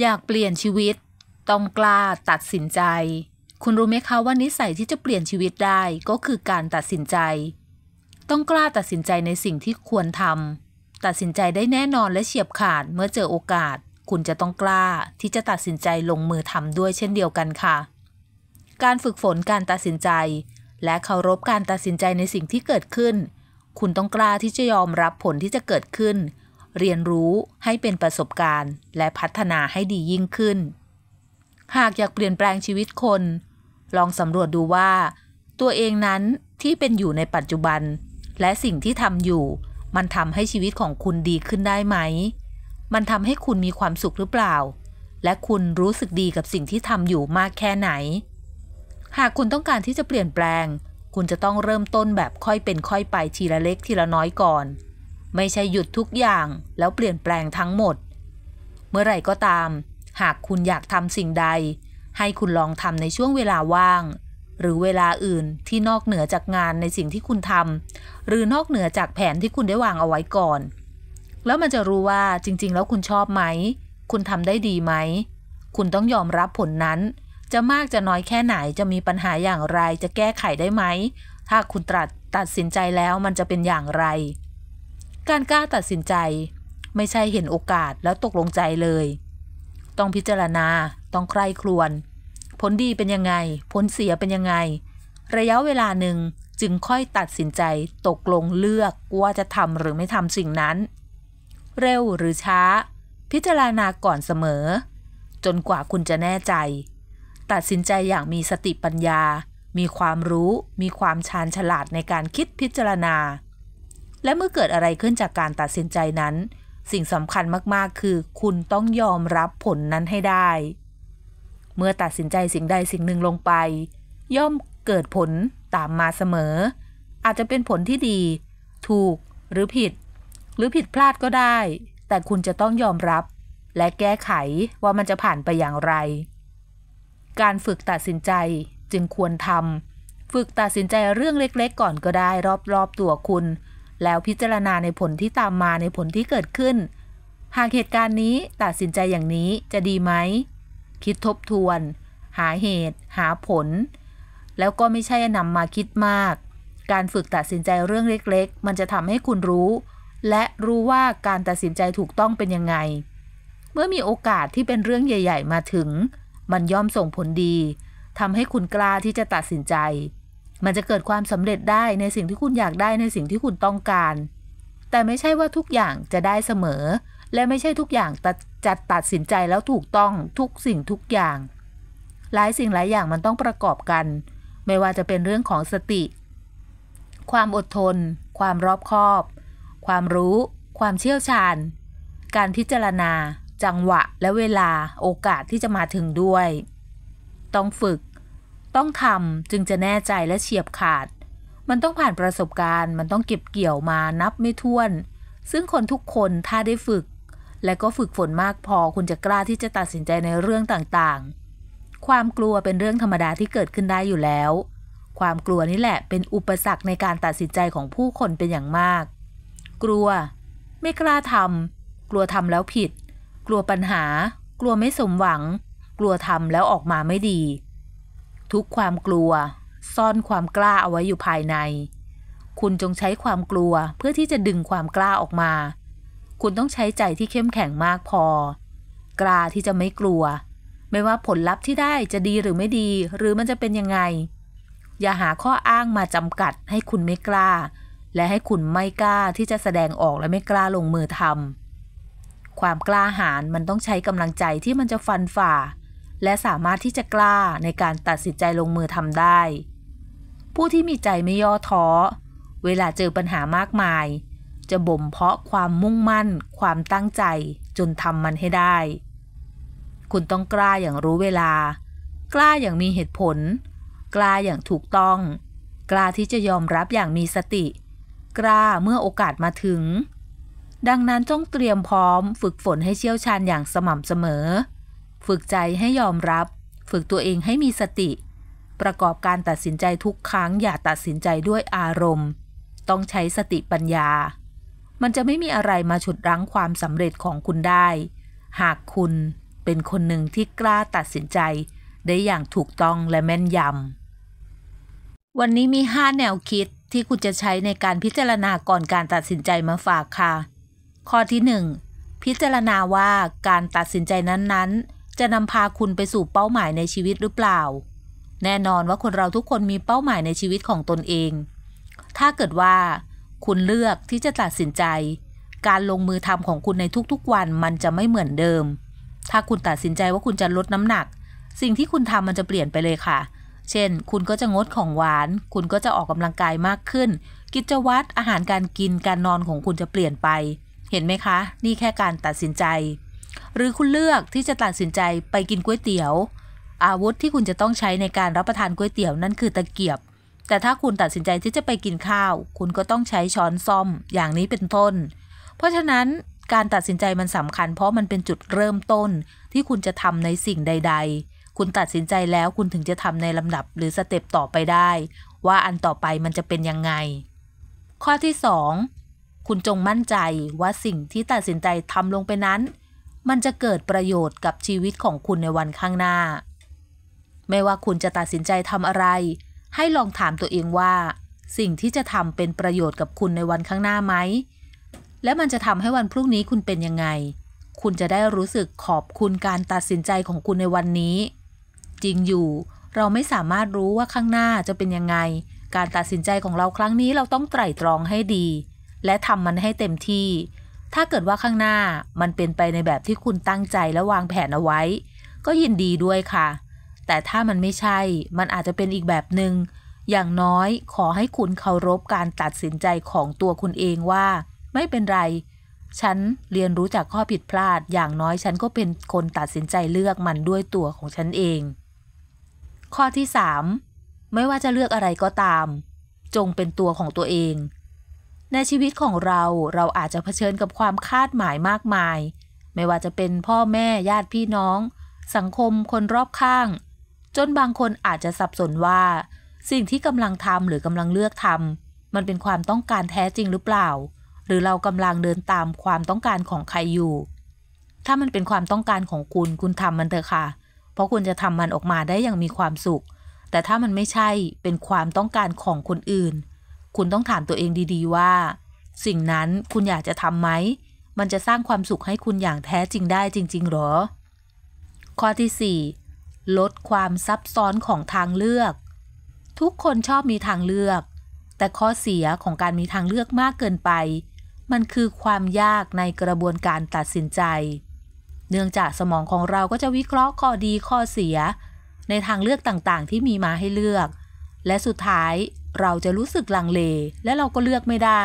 อยากเปลี่ยนชีวิต ต้องกล้าตัดสินใจ คุณรู้ไหมคะว่านิสัยที่จะเปลี่ยนชีวิตได้ก็คือการตัดสินใจ ต้องกล้าตัดสินใจในสิ่งที่ควรทำตัดสินใจได้แน่นอนและเฉียบขาดเมื่อเจอโอกาส คุณจะต้องกล้าที่จะตัดสินใจลงมือทำด้วยเช่นเดียวกันค่ะ การฝึกฝนการตัดสินใจ และเคารพการตัดสินใจในสิ่งที่เกิดขึ้น คุณต้องกล้าที่จะยอมรับผลที่จะเกิดขึ้นเรียนรู้ให้เป็นประสบการณ์และพัฒนาให้ดียิ่งขึ้น หากอยากเปลี่ยนแปลงชีวิตคน ลองสำรวจดูว่า ตัวเองนั้นที่เป็นอยู่ในปัจจุบัน และสิ่งที่ทำอยู่ มันทำให้ชีวิตของคุณดีขึ้นได้ไหม มันทำให้คุณมีความสุขหรือเปล่า และคุณรู้สึกดีกับสิ่งที่ทำอยู่มากแค่ไหน หากคุณต้องการที่จะเปลี่ยนแปลง คุณจะต้องเริ่มต้นแบบค่อยเป็น ค่อยไปทีละเล็กทีละน้อยก่อนไม่ใช่หยุดทุกอย่างแล้วเปลี่ยนแปลงทั้งหมด เมื่อไหร่ก็ตาม หากคุณอยากทำสิ่งใด ให้คุณลองทำในช่วงเวลาว่าง หรือเวลาอื่นที่นอกเหนือจากงานในสิ่งที่คุณทำหรือนอกเหนือจากแผนที่คุณได้วางเอาไว้ก่อน แล้วมันจะรู้ว่าจริง ๆ แล้วคุณชอบไหม คุณทำได้ดีไหม คุณต้องยอมรับผลนั้น จะมากจะน้อยแค่ไหนจะมีปัญหาอย่างไร จะแก้ไขได้ไหม ถ้าคุณตัดตัดสินใจแล้วมันจะเป็นอย่างไรการกล้าตัดสินใจไม่ใช่เห็นโอกาสแล้วตกลงใจเลย ต้องพิจารณา ต้องใคร่ครวญผลดีเป็นยังไง ผลเสียเป็นยังไง ระยะเวลาหนึ่งจึงค่อยตัดสินใจตกลงเลือกว่าจะทำหรือไม่ทำสิ่งนั้น เร็วหรือช้า พิจารณาก่อนเสมอ จนกว่าคุณจะแน่ใจ ตัดสินใจอย่างมีสติปัญญา มีความรู้ มีความชาญฉลาดในการคิดพิจารณาและเมื่อเกิดอะไรขึ้นจากการตัดสินใจนั้น สิ่งสำคัญมากๆคือ คุณต้องยอมรับผลนั้นให้ได้ เมื่อตัดสินใจสิ่งใดสิ่งหนึ่งลงไป ย่อมเกิดผลตามมาเสมอ อาจจะเป็นผลที่ดี ถูก หรือผิด หรือผิดพลาดก็ได้ แต่คุณจะต้องยอมรับ และแก้ไขว่ามันจะผ่านไปอย่างไร การฝึกตัดสินใจจึงควรทำ ฝึกตัดสินใจเรื่องเล็กๆ ก่อนก็ได้ รอบๆตัวคุณแล้วพิจารณาในผลที่ตามมาในผลที่เกิดขึ้น หากเหตุการณ์นี้ตัดสินใจอย่างนี้จะดีไหม คิดทบทวน หาเหตุ หาผล แล้วก็ไม่ใช่นำมาคิดมาก การฝึกตัดสินใจเรื่องเล็กๆ มันจะทำให้คุณรู้ และรู้ว่าการตัดสินใจถูกต้องเป็นยังไง เมื่อมีโอกาสที่เป็นเรื่องใหญ่ ๆ มาถึง มันย่อมส่งผลดีทำให้คุณกล้าที่จะตัดสินใจมันจะเกิดความสำเร็จได้ในสิ่งที่คุณอยากได้ในสิ่งที่คุณต้องการ แต่ไม่ใช่ว่าทุกอย่างจะได้เสมอ และไม่ใช่ทุกอย่างจัดตัดสินใจแล้วถูกต้องทุกสิ่งทุกอย่าง หลายสิ่งหลายอย่างมันต้องประกอบกัน ไม่ว่าจะเป็นเรื่องของสติ ความอดทน ความรอบคอบ ความรู้ ความเชี่ยวชาญ การพิจารณา จังหวะและเวลาโอกาสที่จะมาถึงด้วย ต้องฝึกต้องทำจึงจะแน่ใจและเฉียบขาด มันต้องผ่านประสบการณ์ มันต้องเก็บเกี่ยวมานับไม่ถ้วน ซึ่งคนทุกคนถ้าได้ฝึก และก็ฝึกฝนมากพอคุณจะกล้าที่จะตัดสินใจในเรื่องต่างๆ ความกลัวเป็นเรื่องธรรมดาที่เกิดขึ้นได้อยู่แล้ว ความกลัวนี่แหละเป็นอุปสรรคในการตัดสินใจของผู้คนเป็นอย่างมาก กลัว ไม่กล้าทำกลัวทำแล้วผิด กลัวปัญหา กลัวไม่สมหวัง กลัวทำแล้วออกมาไม่ดีทุกความกลัว ซ่อนความกล้าเอาไว้อยู่ภายใน คุณจงใช้ความกลัวเพื่อที่จะดึงความกล้าออกมา คุณต้องใช้ใจที่เข้มแข็งมากพอ กล้าที่จะไม่กลัว ไม่ว่าผลลัพธ์ที่ได้จะดีหรือไม่ดี หรือมันจะเป็นยังไง อย่าหาข้ออ้างมาจำกัด ให้คุณไม่กล้า และให้คุณไม่กล้าที่จะแสดงออกและไม่กล้าลงมือทำความกล้าหาญมันต้องใช้กำลังใจที่มันจะฟันฝ่าและสามารถที่จะกล้าในการตัดสินใจลงมือทำได้ ผู้ที่มีใจไม่ย่อท้อเวลาเจอปัญหามากมาย จะบ่มเพาะความมุ่งมั่น ความตั้งใจจนทำมันให้ได้ คุณต้องกล้าอย่างรู้เวลา กล้าอย่างมีเหตุผล กล้าอย่างถูกต้อง กล้าที่จะยอมรับอย่างมีสติ กล้าเมื่อโอกาสมาถึง ดังนั้นต้องเตรียมพร้อม ฝึกฝนให้เชี่ยวชาญอย่างสม่ำเสมอฝึกใจให้ยอมรับ ฝึกตัวเองให้มีสติ ประกอบการตัดสินใจทุกครั้ง อย่าตัดสินใจด้วยอารมณ์ ต้องใช้สติปัญญา มันจะไม่มีอะไรมาฉุดรั้งความสำเร็จของคุณได้ หากคุณเป็นคนหนึ่งที่กล้าตัดสินใจได้อย่างถูกต้องและแม่นยำ วันนี้มี5แนวคิดที่คุณจะใช้ในการพิจารณาก่อนการตัดสินใจมาฝากค่ะ ข้อที่1พิจารณาว่าการตัดสินใจนั้นจะนำพาคุณไปสู่เป้าหมายในชีวิตหรือเปล่า แน่นอนว่าคนเราทุกคนมีเป้าหมายในชีวิตของตนเอง ถ้าเกิดว่าคุณเลือกที่จะตัดสินใจ การลงมือทำของคุณในทุกๆวันมันจะไม่เหมือนเดิม ถ้าคุณตัดสินใจว่าคุณจะลดน้ำหนัก สิ่งที่คุณทำมันจะเปลี่ยนไปเลยค่ะ เช่น คุณก็จะงดของหวาน คุณก็จะออกกำลังกายมากขึ้น กิจวัตรอาหารการกินการนอนของคุณจะเปลี่ยนไป เห็นไหมคะ นี่แค่การตัดสินใจหรือคุณเลือกที่จะตัดสินใจไปกินก๋วยเตี๋ยว อาวุธที่คุณจะต้องใช้ในการรับประทานก๋วยเตี๋ยวนั่นคือตะเกียบ แต่ถ้าคุณตัดสินใจที่จะไปกินข้าว คุณก็ต้องใช้ช้อนซ่อมอย่างนี้เป็นต้น เพราะฉะนั้นการตัดสินใจมันสำคัญ เพราะมันเป็นจุดเริ่มต้นที่คุณจะทำในสิ่งใด ๆ คุณตัดสินใจแล้วคุณถึงจะทำในลำดับ หรือสเต็ปต่อไปได้ ว่าอันต่อไปมันจะเป็นยังไง ข้อที่2คุณจงมั่นใจว่าสิ่งที่ตัดสินใจทำลงไปนั้นมันจะเกิดประโยชน์กับชีวิตของคุณในวันข้างหน้า ไม่ว่าคุณจะตัดสินใจทำอะไร ให้ลองถามตัวเองว่า สิ่งที่จะทำเป็นประโยชน์กับคุณในวันข้างหน้าไหม และมันจะทำให้วันพรุ่งนี้คุณเป็นยังไง คุณจะได้รู้สึกขอบคุณการตัดสินใจของคุณในวันนี้ จริงอยู่ เราไม่สามารถรู้ว่าข้างหน้าจะเป็นยังไง การตัดสินใจของเราครั้งนี้เราต้องไตร่ตรองให้ดี และทำมันให้เต็มที่ถ้าเกิดว่าข้างหน้ามันเป็นไปในแบบที่คุณตั้งใจและวางแผนเอาไว้ ก็ยินดีด้วยค่ะ แต่ถ้ามันไม่ใช่มันอาจจะเป็นอีกแบบหนึง่งอย่างน้อยขอให้คุณเคารพการตัดสินใจของตัวคุณเองว่า ไม่เป็นไร ฉันเรียนรู้จากข้อผิดพลาด อย่างน้อยฉันก็เป็นคนตัดสินใจเลือกมันด้วยตัวของฉันเอง ข้อที่3ไม่ว่าจะเลือกอะไรก็ตาม จงเป็นตัวของตัวเองในชีวิตของเราเราอาจจะเผชิญกับความคาดหมายมากมาย ไม่ว่าจะเป็นพ่อแม่ญาติพี่น้อง สังคมคนรอบข้าง จนบางคนอาจจะสับสนว่า สิ่งที่กำลังทำหรือกำลังเลือกทำมันเป็นความต้องการแท้จริงหรือเปล่า หรือเรากำลังเดินตามความต้องการของใครอยู่ ถ้ามันเป็นความต้องการของคุณคุณทำมันเถอะค่ะ เพราะคุณจะทำมันออกมาได้อย่างมีความสุข แต่ถ้ามันไม่ใช่เป็นความต้องการของคนอื่นคุณต้องถามตัวเองดีๆ ว่า สิ่งนั้นคุณอยากจะทำไหม มันจะสร้างความสุขให้คุณอย่างแท้จริงได้จริงๆหรอ ข้อที่ 4 ลดความซับซ้อนของทางเลือก ทุกคนชอบมีทางเลือก แต่ข้อเสียของการมีทางเลือกมากเกินไป มันคือความยากในกระบวนการตัดสินใจ เนื่องจากสมองของเราก็จะวิเคราะห์ข้อดีข้อเสียในทางเลือกต่างๆ ที่มีมาให้เลือก และสุดท้ายเราจะรู้สึกลังเลและเราก็เลือกไม่ได้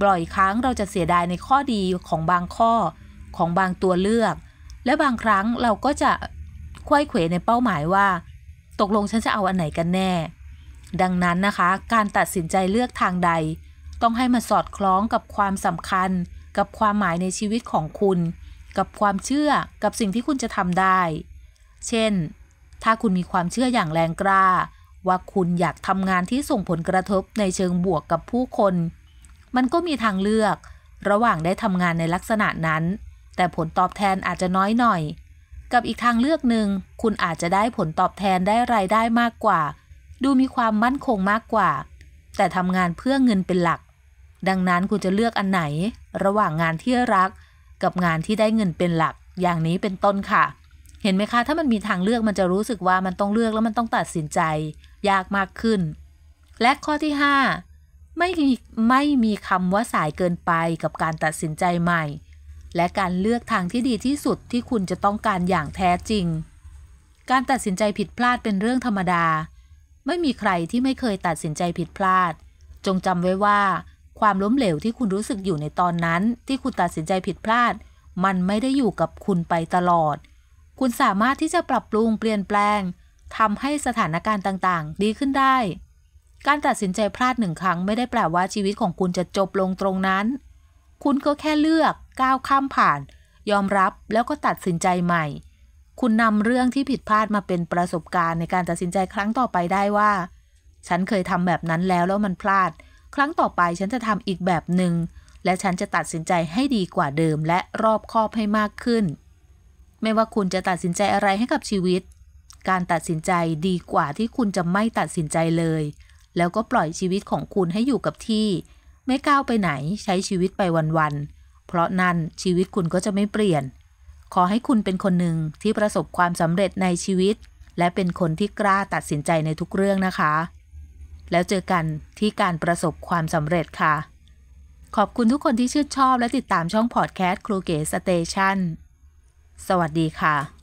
บ่อยครั้งเราจะเสียดายในข้อดีของบางข้อของบางตัวเลือก และบางครั้งเราก็จะควยเขวในเป้าหมายว่า ตกลงฉันจะเอาอันไหนกันแน่ ดังนั้นนะคะ การตัดสินใจเลือกทางใด ต้องให้มันสอดคล้องกับความสำคัญ กับความหมายในชีวิตของคุณ กับความเชื่อกับสิ่งที่คุณจะทำได้ เช่น ถ้าคุณมีความเชื่ออย่างแรงกล้าว่าคุณอยากทำงานที่ส่งผลกระทบในเชิงบวกกับผู้คน มันก็มีทางเลือก ระหว่างได้ทำงานในลักษณะนั้น แต่ผลตอบแทนอาจจะน้อยหน่อย กับอีกทางเลือกหนึ่งคุณอาจจะได้ผลตอบแทนได้รายได้มากกว่า ดูมีความมั่นคงมากกว่า แต่ทำงานเพื่อเงินเป็นหลัก ดังนั้นคุณจะเลือกอันไหน ระหว่างงานที่รัก กับงานที่ได้เงินเป็นหลัก อย่างนี้เป็นต้นค่ะ เห็นไหมคะถ้ามันมีทางเลือกมันจะรู้สึกว่ามันต้องเลือกแล้วมันต้องตัดสินใจยากมากขึ้น และข้อที่ 5 ไม่มีไม่มีคำว่าสายเกินไปกับการตัดสินใจใหม่ และการเลือกทางที่ดีที่สุดที่คุณจะต้องการอย่างแท้จริง การตัดสินใจผิดพลาดเป็นเรื่องธรรมดา ไม่มีใครที่ไม่เคยตัดสินใจผิดพลาด จงจำไว้ว่าความล้มเหลวที่คุณรู้สึกอยู่ในตอนนั้นที่คุณตัดสินใจผิดพลาด มันไม่ได้อยู่กับคุณไปตลอด คุณสามารถที่จะปรับปรุงเปลี่ยนแปลงทำให้สถานการณ์ต่างๆ ดีขึ้นได้ การตัดสินใจพลาดหนึ่งครั้งไม่ได้แปลว่าชีวิตของคุณจะจบลงตรงนั้น คุณก็แค่เลือกก้าวข้ามผ่าน ยอมรับแล้วก็ตัดสินใจใหม่ คุณนำเรื่องที่ผิดพลาดมาเป็นประสบการณ์ ในการตัดสินใจครั้งต่อไปได้ว่า ฉันเคยทำแบบนั้นแล้วแล้วมันพลาด ครั้งต่อไปฉันจะทำอีกแบบหนึง่งและฉันจะตัดสินใจให้ดีกว่าเดิม และรอบคอบให้มากขึ้น ไม่ว่าคุณจะตัดสินใจอะไรให้กับชีวิตการตัดสินใจดีกว่าที่คุณจะไม่ตัดสินใจเลย แล้วก็ปล่อยชีวิตของคุณให้อยู่กับที่ ไม่ก้าวไปไหนใช้ชีวิตไปวันๆ เพราะนั่นชีวิตคุณก็จะไม่เปลี่ยน ขอให้คุณเป็นคนหนึ่งที่ประสบความสำเร็จในชีวิต และเป็นคนที่กล้าตัดสินใจในทุกเรื่องนะคะ แล้วเจอกันที่การประสบความสำเร็จค่ะ ขอบคุณทุกคนที่ชื่นชอบ และติดตามช่องพอดแคสต์ครูเกสสเตชันสวัสดีค่ะ